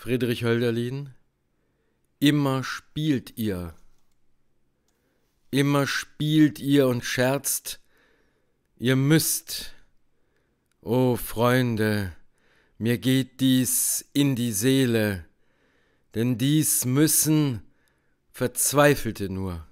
Friedrich Hölderlin, immer spielt ihr, immer spielt ihr und scherzt, ihr müsst, o oh Freunde, mir geht dies in die Seele, denn dies müssen Verzweifelte nur.